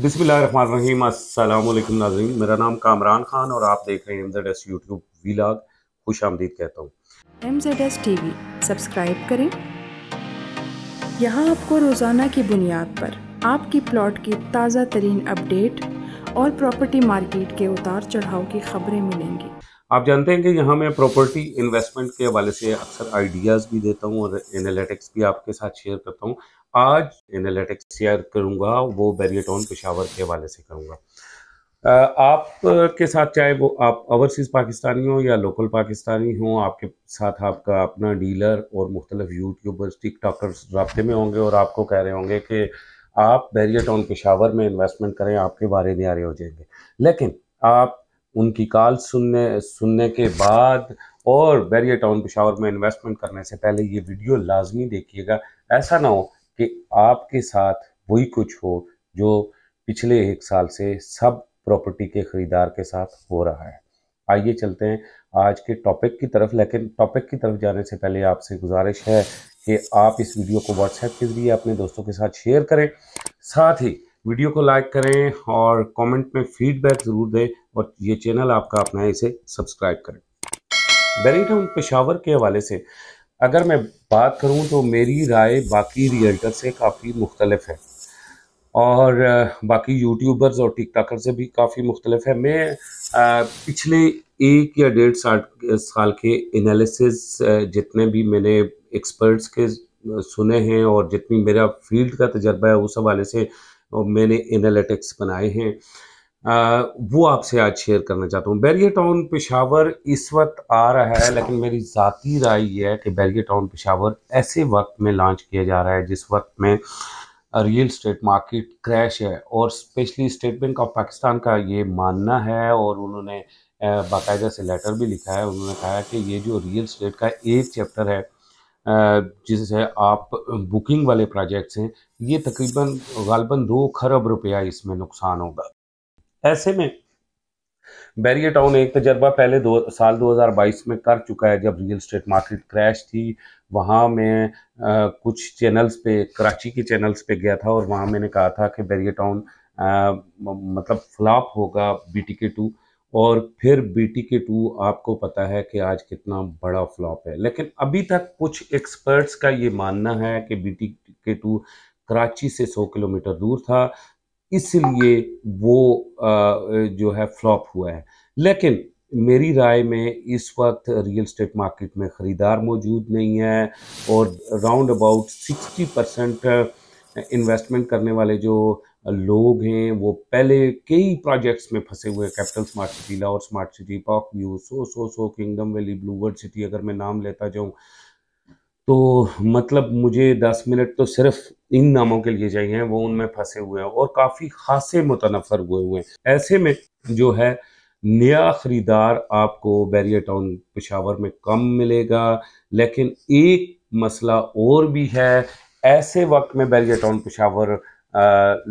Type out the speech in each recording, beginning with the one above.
बिसमीम अल्लाम नाजरीन मेरा नाम कामरान खान और आप देख रहे हैं एमजेड एस यूट्यूब वीलाग खुश आमदीद कहता हूँ M Z S T V subscribe करें यहाँ आपको रोज़ाना की बुनियाद पर आपकी प्लॉट की ताज़ा तरीन अपडेट और प्रॉपर्टी मार्केट के उतार चढ़ाव की खबरें मिलेंगी आप जानते हैं कि यहाँ मैं प्रॉपर्टी इन्वेस्टमेंट के हवाले से अक्सर आइडियाज़ भी देता हूँ और एनालिटिक्स भी आपके साथ शेयर करता हूँ आज एनालिटिक्स शेयर करूंगा वो बैरियटॉन पेशावर के हवाले से करूँगा आप के साथ चाहे वो आप ओवरसीज़ पाकिस्तानी हो या लोकल पाकिस्तानी हो आपके साथ आपका अपना डीलर और मुख्तलिफ यूट्यूबर्स टिक टॉकर्स रबते में होंगे और आपको कह रहे होंगे कि आप बैरियटॉन पेशावर में इन्वेस्टमेंट करें आपके बारे न्यारे हो जाएंगे लेकिन आप उनकी कॉल सुनने सुनने के बाद और बैरिया टाउन पेशावर में इन्वेस्टमेंट करने से पहले ये वीडियो लाजमी देखिएगा ऐसा ना हो कि आपके साथ वही कुछ हो जो पिछले एक साल से सब प्रॉपर्टी के ख़रीदार के साथ हो रहा है आइए चलते हैं आज के टॉपिक की तरफ लेकिन टॉपिक की तरफ जाने से पहले आपसे गुजारिश है कि आप इस वीडियो को व्हाट्सएप के जरिए अपने दोस्तों के साथ शेयर करें साथ ही वीडियो को लाइक करें और कमेंट में फीडबैक ज़रूर दें और ये चैनल आपका अपना इसे सब्सक्राइब करें बेरीटाउन पेशावर के हवाले से अगर मैं बात करूँ तो मेरी राय बाकी रियल्टर से काफ़ी मुख्तलफ है और बाकी यूट्यूबर्स और टिकटॉकर से भी काफ़ी मुख्तलफ है मैं पिछले एक या डेढ़ साल साल के एनालिसिस जितने भी मैंने एक्सपर्ट्स के सुने हैं और जितनी मेरा फील्ड का तजर्बा है उस हवाले से मैंने एनालिटिक्स बनाए हैं वो आपसे आज शेयर करना चाहता हूँ बैरियर टाउन पेशावर इस वक्त आ रहा है लेकिन मेरी जतीी राय यह है कि बैरियर टाउन पेशावर ऐसे वक्त में लॉन्च किया जा रहा है जिस वक्त में रियल स्टेट मार्केट क्रैश है और specially State Bank of Pakistan का ये मानना है और उन्होंने बाकायदा से लेटर भी लिखा है उन्होंने कहा है कि ये जो रियल स्टेट का एक चैप्टर है जिससे आप बुकिंग वाले प्रोजेक्ट्स हैं ये तकरीबन गालबन दो खरब रुपया इसमें नुकसान होगा ऐसे में बैरियर टाउन एक तजर्बा पहले दो साल 2022 में कर चुका है जब रियल स्टेट मार्केट क्रैश थी वहाँ मैं कुछ चैनल्स पे कराची के चैनल्स पे गया था और वहाँ मैंने कहा था कि बैरियर टाउन मतलब फ्लॉप होगा बी टी के टू और फिर बी टी के टू आपको पता है कि आज कितना बड़ा फ्लॉप है लेकिन अभी तक कुछ एक्सपर्ट्स का ये मानना है कि B T K two Karachi से 100 किलोमीटर दूर था इसलिए वो जो है फ्लॉप हुआ है लेकिन मेरी राय में इस वक्त रियल स्टेट मार्केट में ख़रीदार मौजूद नहीं है और round about sixty percent investment करने वाले जो लोग हैं वो पहले कई प्रोजेक्ट्स में फंसे हुए capital smart city Lahore smart city park view सो सो सो किंगडम वैली ब्लूवर्ड सिटी अगर मैं नाम लेता जाऊँ तो मतलब मुझे दस मिनट तो सिर्फ इन नामों के लिए चाहिए वो उनमें फंसे हुए हैं और काफ़ी खासे मुतनफर हुए हुए हैं ऐसे में जो है नया ख़रीदार आपको बैरियर टाउन पिशावर में कम मिलेगा लेकिन एक मसला और भी है ऐसे वक्त में बैरियर टाउन पिशावर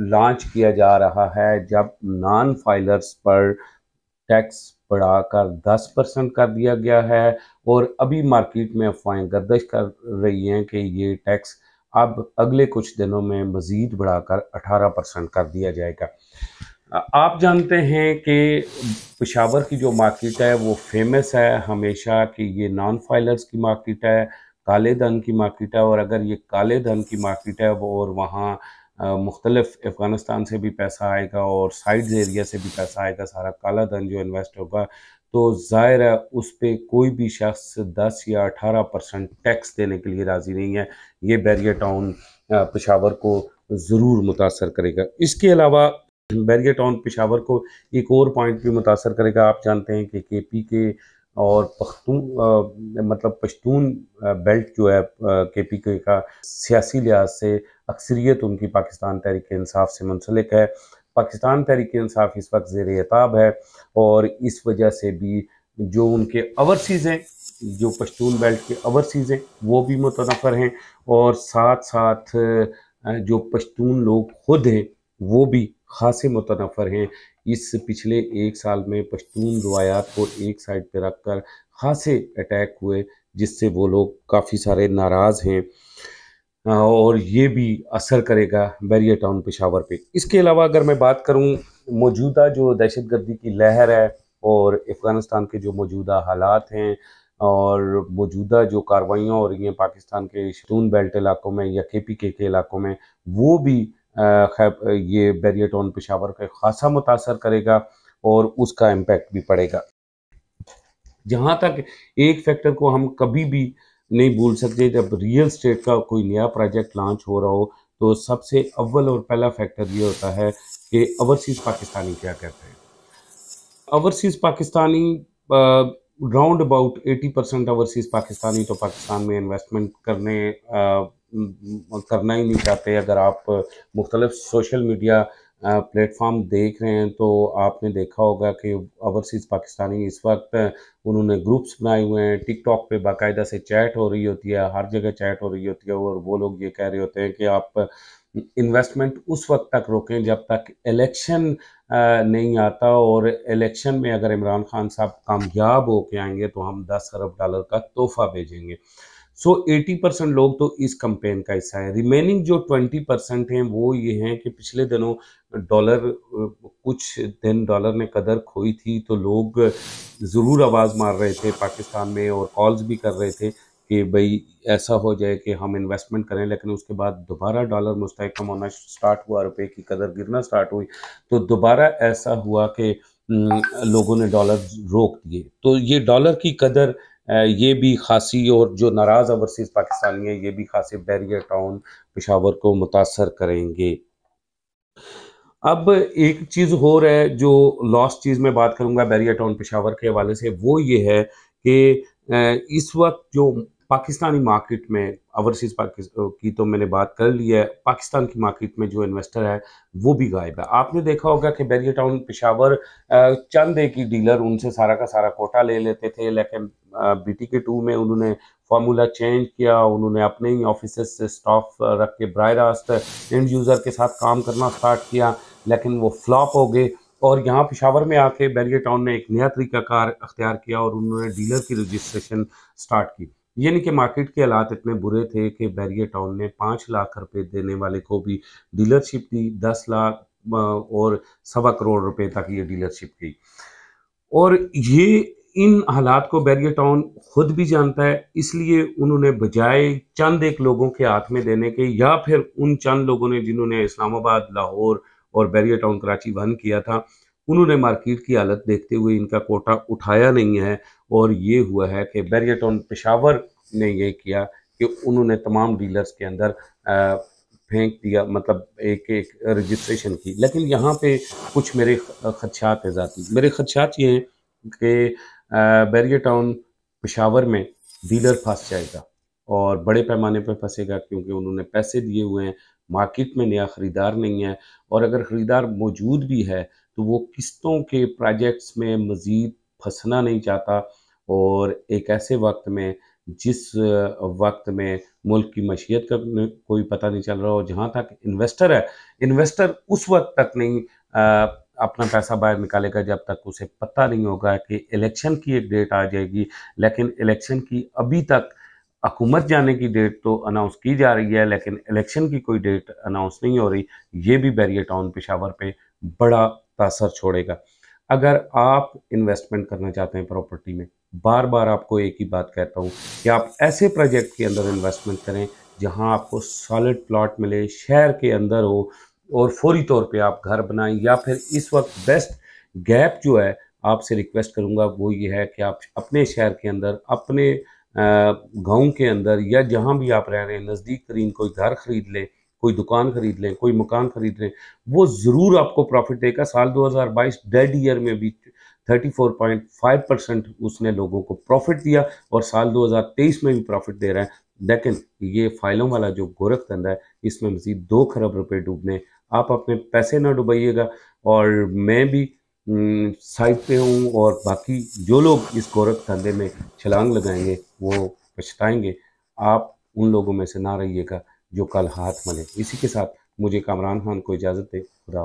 लॉन्च किया जा रहा है जब नॉन फाइलर्स पर टैक्स बढ़ाकर 10 परसेंट कर दिया गया है और अभी मार्केट में अफवाहें गर्दश कर रही हैं कि ये टैक्स अब अगले कुछ दिनों में मज़ीद बढ़ाकर 18 परसेंट कर दिया जाएगा आप जानते हैं कि पिशावर की जो मार्केट है वो फेमस है हमेशा कि ये नॉन फाइलर्स की मार्केट है काले धन की मार्केट है और अगर ये काले धन की मार्केट है वो और वहाँ मुख्तलफ अफ़गानिस्तान से भी पैसा आएगा और साइड एरिया से भी पैसा आएगा सारा काला धन जो इन्वेस्ट होगा तो ज़ाहिर है उस पर कोई भी शख्स दस या अठारह परसेंट टैक्स देने के लिए राज़ी नहीं है ये बैरियर टाउन पेशावर को ज़रूर मुतासर करेगा इसके अलावा बैरियर टाउन पेशावर को एक और पॉइंट भी मुतासर करेगा आप जानते हैं कि के पी के और पख्तून मतलब पश्तून बेल्ट जो है के पी के का सियासी लिहाज से अक्सरियत उनकी पाकिस्तान तहरीक इंसाफ से मुंसलिक है पाकिस्तान तहरीक इंसाफ इस वक्त जेर एताब है और इस वजह से भी जो उनके अवरसीज़ हैं जो पश्तून बेल्ट के अवरसीज़ हैं वो भी मुतनफ़र हैं और साथ साथ जो पश्तून लोग खुद हैं वो भी खासे मुतनफ़र हैं इस पिछले एक साल में पश्तून रवायात को एक साइड पर रख कर खासे अटैक हुए जिससे वो लोग काफ़ी सारे नाराज़ हैं और ये भी असर करेगा बैरिया टाउन पेशावर पे इसके अलावा अगर मैं बात करूँ मौजूदा जो दहशत गर्दी की लहर है और अफ़गानिस्तान के जो मौजूदा हालात हैं और मौजूदा जो कार्रवाइयाँ हो रही हैं पाकिस्तान के शतून बेल्ट इलाकों में या के पी के इलाकों में वो भी ये बैरियटॉन पेशावर का खासा मुतासर करेगा और उसका इम्पेक्ट भी पड़ेगा जहाँ तक एक फैक्टर को हम कभी भी नहीं भूल सकते जब रियल स्टेट का कोई नया प्रोजेक्ट लॉन्च हो रहा हो तो सबसे अव्वल और पहला फैक्टर ये होता है कि ओवरसीज़ पाकिस्तानी क्या कहते हैं overseas Pakistani round about 80 percent overseas Pakistani तो पाकिस्तान में इन्वेस्टमेंट करने आ, करना ही नहीं चाहते अगर आप मुख्तलिफ सोशल मीडिया प्लेटफॉर्म देख रहे हैं तो आपने देखा होगा कि ओवरसीज़ पाकिस्तानी इस वक्त उन्होंने ग्रुप्स बनाए हुए हैं टिकटॉक पे बाकायदा से चैट हो रही होती है हर जगह चैट हो रही होती है और वो लोग ये कह रहे होते हैं कि आप इन्वेस्टमेंट उस वक्त तक रोकें जब तक इलेक्शन नहीं आता और इलेक्शन में अगर इमरान खान साहब कामयाब होके आएंगे तो हम दस अरब डॉलर का तोहफा भेजेंगे सो एटी परसेंट लोग तो इस कंपेन का हिस्सा है रिमेनिंग जो ट्वेंटी परसेंट हैं वो ये हैं कि पिछले दिनों डॉलर कुछ दिन डॉलर ने कदर खोई थी तो लोग ज़रूर आवाज़ मार रहे थे पाकिस्तान में और कॉल्स भी कर रहे थे कि भाई ऐसा हो जाए कि हम इन्वेस्टमेंट करें लेकिन उसके बाद दोबारा डॉलर मुस्तकम होना स्टार्ट हुआ रुपये की कदर गिरना स्टार्ट हुई तो दोबारा ऐसा हुआ कि लोगों ने डॉलर रोक दिए तो ये डॉलर की कदर ये भी खासी और जो नाराज़ अवरसीज़ पाकिस्तानी है ये भी खासी बैरियर टाउन पिशावर को मुतासर करेंगे अब एक चीज़ हो रहा है जो लास्ट चीज़ में बात करूंगा बैरियर टाउन पिशावर के हवाले से वो ये है कि इस वक्त जो पाकिस्तानी मार्केट में ओवरसीज़ की तो मैंने बात कर ली है पाकिस्तान की मार्केट में जो इन्वेस्टर है वो भी गायब है आपने देखा होगा कि बैरिया टाउन पिशावर चंद एक ही डीलर उनसे सारा का सारा कोटा ले लेते थे लेकिन बी टी के टू में उन्होंने फार्मूला चेंज किया उन्होंने अपने ही ऑफिस से स्टाफ रख के बर रास्त एंड यूज़र के साथ काम करना स्टार्ट किया लेकिन वो फ्लॉप हो गए और यहाँ पिशावर में आके बैरियर टाउन ने एक नया तरीका कार अख्तियार किया और उन्होंने डीलर की रजिस्ट्रेशन स्टार्ट की यानी कि मार्केट के हालात इतने बुरे थे कि बैरियर टाउन ने पाँच लाख रुपए देने वाले को भी डीलरशिप दी दस लाख और सवा करोड़ रुपए तक ये डीलरशिप की और ये इन हालात को बैरियर टाउन खुद भी जानता है इसलिए उन्होंने बजाय चंद एक लोगों के हाथ में देने के या फिर उन चंद लोगों ने जिन्होंने इस्लामाबाद लाहौर और बैरियर टाउन कराची बंद किया था उन्होंने मार्केट की हालत देखते हुए इनका कोटा उठाया नहीं है और ये हुआ है कि बैरियटॉन पेशावर ने ये किया कि उन्होंने तमाम डीलर्स के अंदर फेंक दिया मतलब एक एक रजिस्ट्रेशन की लेकिन यहाँ पे कुछ मेरे खदशात है ज़ाती मेरे खदशात ये हैं कि बैरिया टाउन पेशावर में डीलर फंस जाएगा और बड़े पैमाने पर फंसेगा क्योंकि उन्होंने पैसे दिए हुए हैं मार्केट में नया ख़रीदार नहीं है और अगर ख़रीदार मौजूद भी है तो वो किस्तों के प्रोजेक्ट्स में मज़ीद फंसना नहीं चाहता और एक ऐसे वक्त में जिस वक्त में मुल्क की मशीयत का कोई पता नहीं चल रहा हो जहाँ तक इन्वेस्टर है इन्वेस्टर उस वक्त तक नहीं आ, अपना पैसा बाहर निकालेगा जब तक उसे पता नहीं होगा कि इलेक्शन की एक डेट आ जाएगी लेकिन इलेक्शन की अभी तक हकूमत जाने की डेट तो अनाउंस की जा रही है लेकिन इलेक्शन की कोई डेट अनाउंस नहीं हो रही ये भी बैरियर टाउन पेशावर पे बड़ा का असर छोड़ेगा अगर आप इन्वेस्टमेंट करना चाहते हैं प्रॉपर्टी में बार बार आपको एक ही बात कहता हूँ कि आप ऐसे प्रोजेक्ट के अंदर इन्वेस्टमेंट करें जहाँ आपको सॉलिड प्लॉट मिले शहर के अंदर हो और फौरी तौर पे आप घर बनाएं या फिर इस वक्त बेस्ट गैप जो है आपसे रिक्वेस्ट करूँगा वो ये है कि आप अपने शहर के अंदर अपने गांव के अंदर या जहाँ भी आप रह रहे हैं नज़दीक तरीन कोई घर ख़रीद लें कोई दुकान खरीद लें कोई मकान खरीद लें वो ज़रूर आपको प्रॉफिट देगा साल 2022 डेड ईयर में भी 34.5 परसेंट उसने लोगों को प्रॉफिट दिया और साल 2023 में भी प्रॉफिट दे रहा है लेकिन ये फाइलों वाला जो गोरख धंधा है इसमें मजीद दो खरब रुपये डूबने आप अपने पैसे ना डुबइएगा और मैं भी साइड पे हूँ और बाकी जो लोग इस गोरख धंधे में छलांग लगाएंगे वो पछताएंगे आप उन लोगों में से ना रहिएगा जो कल हाथ मले इसी के साथ मुझे कामरान खान को इजाज़त दे खुदा